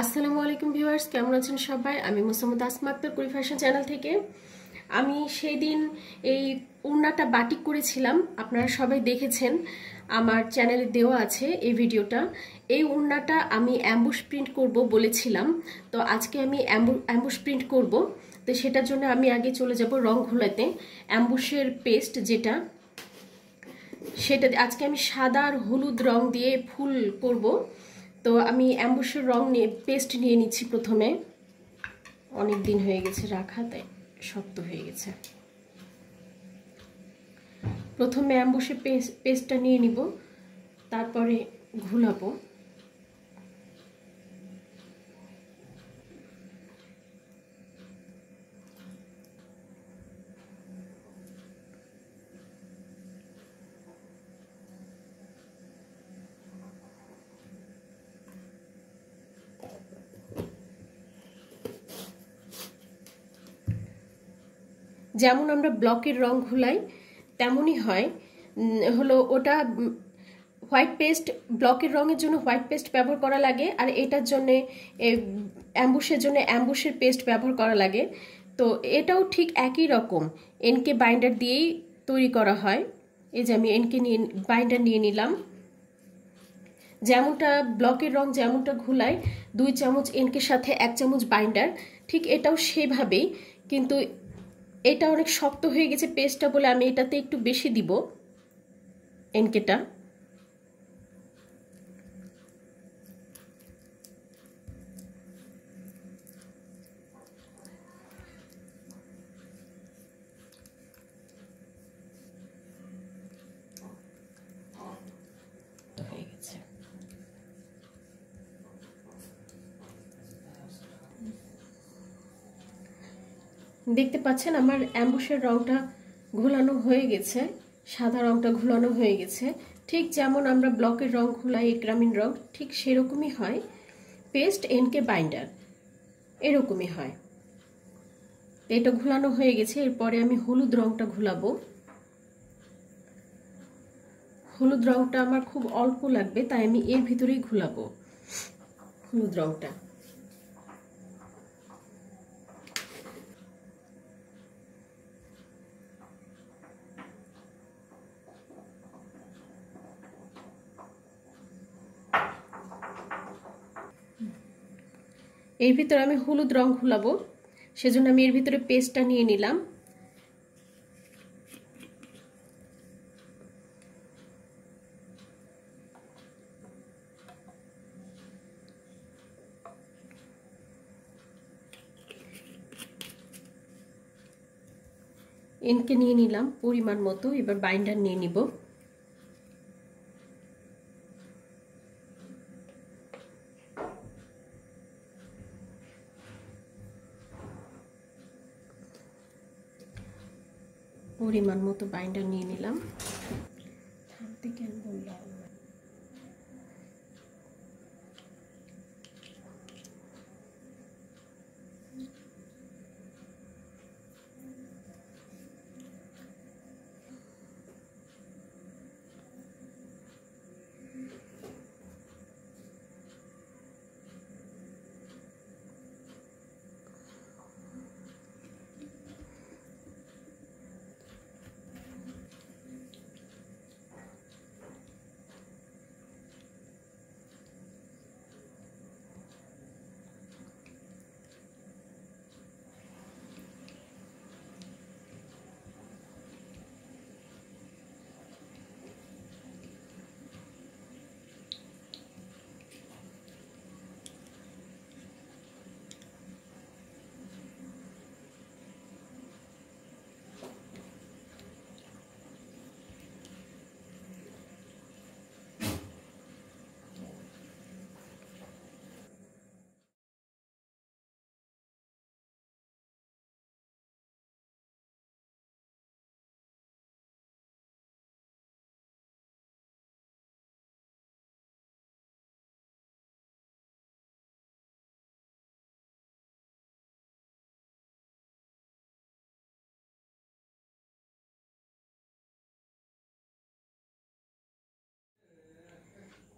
আসসালামু আলাইকুম ভিউয়ার্স কেমন আছেন সবাই আমি মোসাম্মদ আসমা আক্তার কুড়ি ফ্যাশন চ্যানেল থেকে আমি সেই দিন এই উড়নাটা বাটিক করেছিলাম আপনারা সবাই দেখেছেন আমার চ্যানেলে দেওয়া আছে এই ভিডিওটা এই উড়নাটা আমি অ্যাম্বুস প্রিন্ট করব বলেছিলাম তো আজকে আমি অ্যাম্বুস প্রিন্ট করব তো সেটার জন্য আমি আগে চলে যাব রং ঘোলাতে অ্যাম্বুসের পেস্ট যেটা সেটা আজকে আমি সাদা আর হলুদ রং দিয়ে ফুল করব। তো আমি অ্যাম্বুসের রং নিয়ে পেস্ট নিয়ে নিচ্ছি প্রথমে অনেক দিন হয়ে গেছে রাখা তাই শক্ত হয়ে গেছে প্রথমে অ্যাম্বুসের পেস্ট পেস্টটা নিয়ে নিব তারপরে ঘুলাবো যেমন আমরা ব্লকের রং ঘুলাই তেমনই হয় হলো ওটা হোয়াইট পেস্ট ব্লকের রঙের জন্য হোয়াইট পেস্ট ব্যবহার করা লাগে আর এটার জন্যে অ্যাম্বুশের জন্য অ্যাম্বুশের পেস্ট ব্যবহার করা লাগে তো এটাও ঠিক একই রকম এনকে বাইন্ডার দিয়েই তৈরি করা হয় এই যে আমি এনকে নিয়ে বাইন্ডার নিয়ে নিলাম যেমনটা ব্লকের রং যেমনটা ঘুলায় দুই চামচ এনকে সাথে এক চামচ বাইন্ডার ঠিক এটাও সেভাবেই কিন্তু এটা অনেক শক্ত হয়ে গেছে পেস্টটা বলে আমি এটাতে একটু বেশি দিব এনকেটা দেখতে পাচ্ছেন আমার অ্যাম্বুসের রংটা ঘোলানো হয়ে গেছে সাদা রংটা ঘোলানো হয়ে গেছে ঠিক যেমন আমরা ব্লকের রং ঘোলাই গ্রামীণ রং ঠিক সেরকমই হয় পেস্ট এনকে বাইন্ডার এরকমই হয় এটা ঘোলানো হয়ে গেছে এরপরে আমি হলুদ রংটা ঘোলাবো হলুদ রংটা আমার খুব অল্প লাগবে তাই আমি এর ভিতরেই ঘোলাবো হলুদ রংটা এর ভিতরে আমি হলুদ রং খুলাবো সেজন্য আমি এর ভিতরে পেস্টটা নিয়ে নিলাম এনকে নিয়ে নিলাম পরিমাণ মতো এবার বাইন্ডার নিয়ে নিব পরিমাণ মতো বাইন্ডার নিয়ে নিলাম থাকতে কেন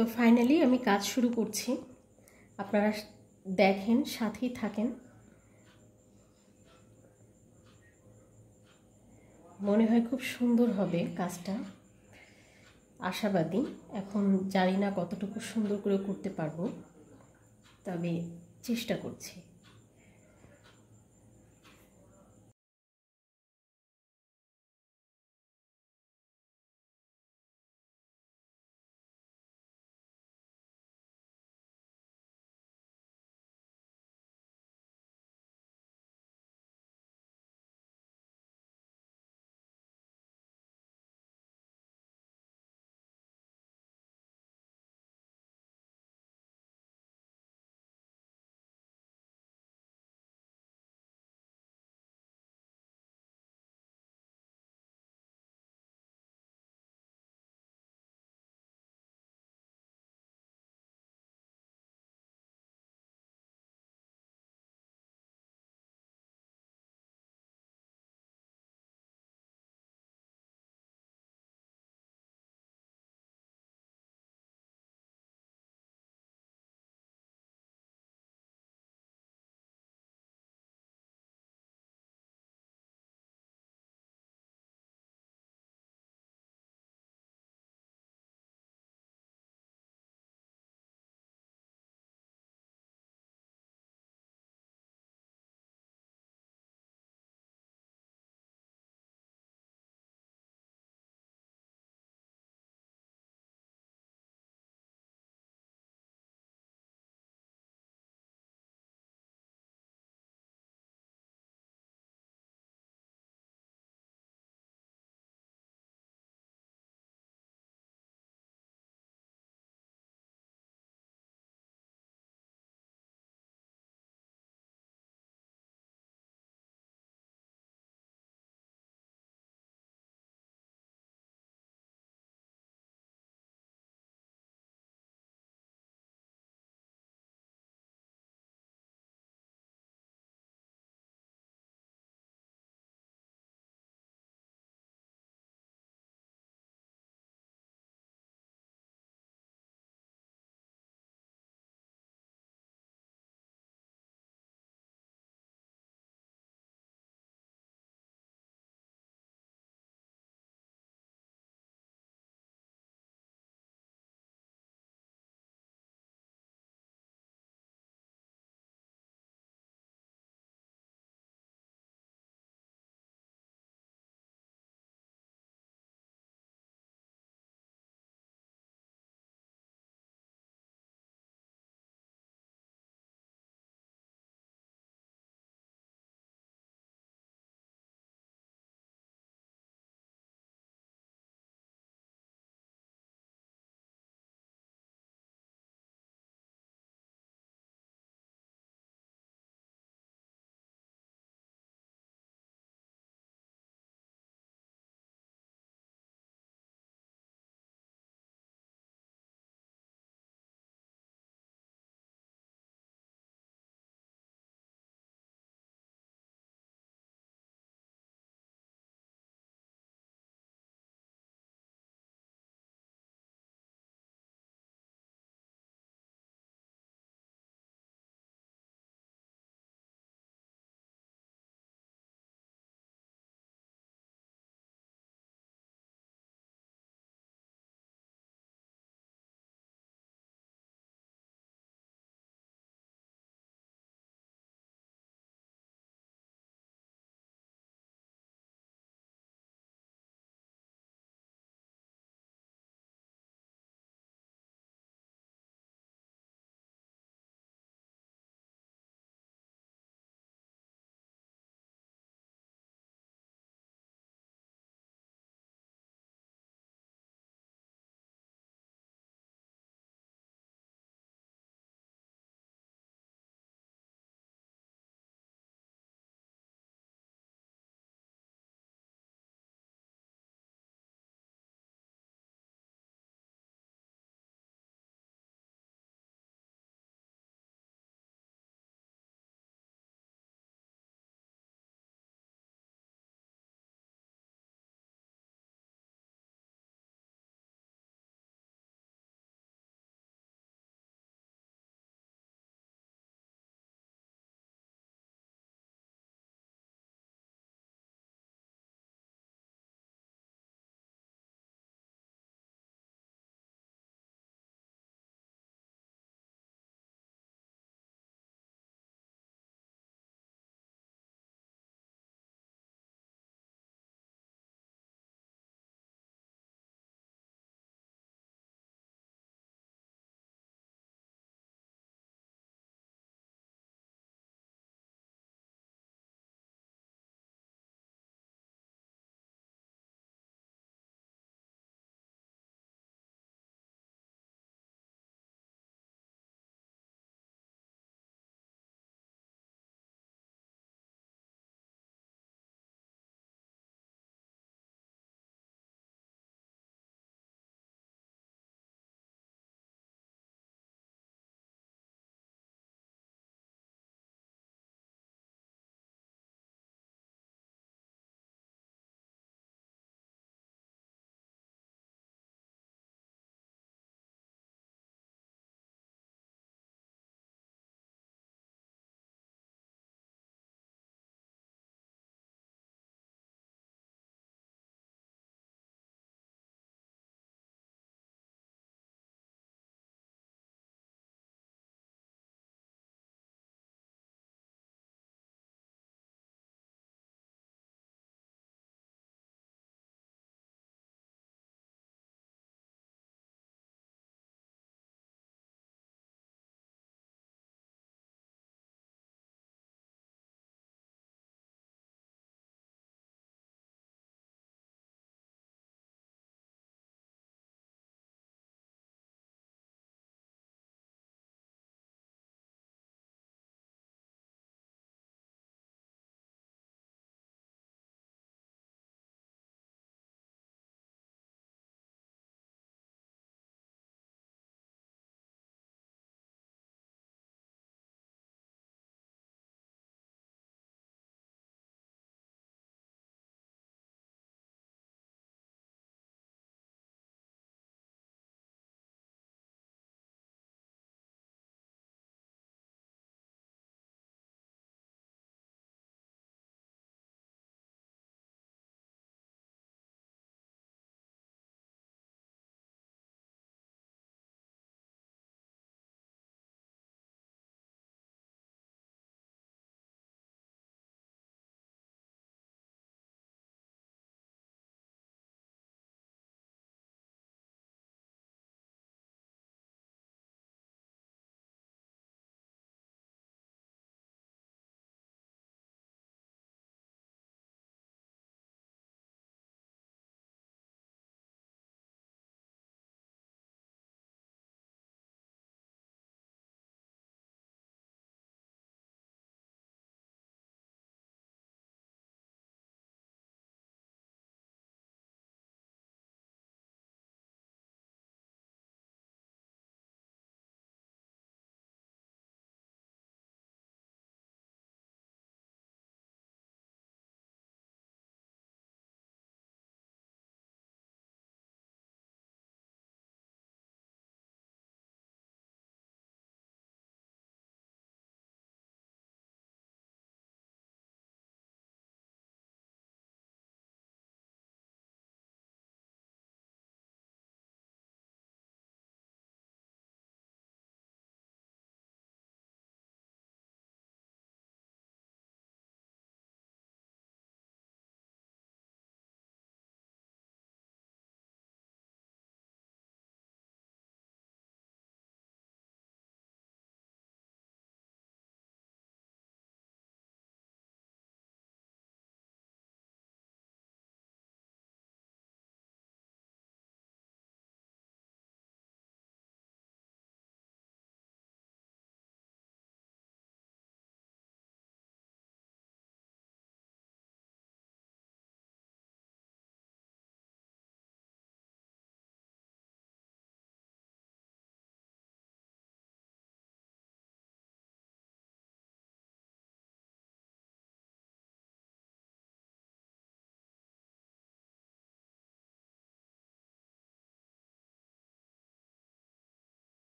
তো ফাইনালি আমি কাজ শুরু করছি আপনারা দেখেন সাথেই থাকেন মনে হয় খুব সুন্দর হবে কাজটা আশাবাদী এখন জানি না কতটুকু সুন্দর করে করতে পারবো তবে চেষ্টা করছি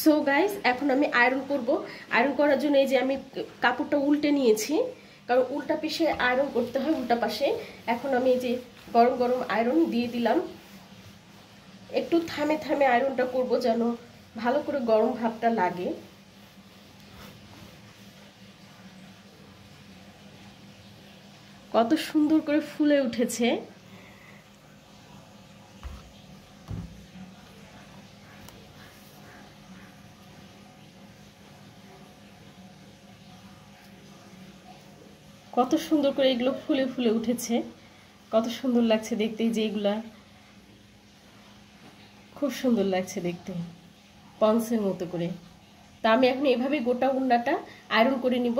সো গাইস এখন আমি আয়রন করব আয়রন করার জন্য এই যে আমি কাপড়টা উল্টে নিয়েছি কারণ উল্টা পিসে আয়রন করতে হয় উল্টা পাশে এখন আমি এই যে গরম গরম আয়রন দিয়ে দিলাম একটু থামে থামে আয়রনটা করব যেন ভালো করে গরম ভাবটা লাগে কত সুন্দর করে ফুলে উঠেছে কত সুন্দর করে এগুলো ফুলে ফুলে উঠেছে কত সুন্দর লাগছে দেখতে যে এগুলা খুব সুন্দর লাগছে দেখতে পংসের মতো করে তা আমি এখন এভাবে গোটা উন্নাটা আয়রন করে নিব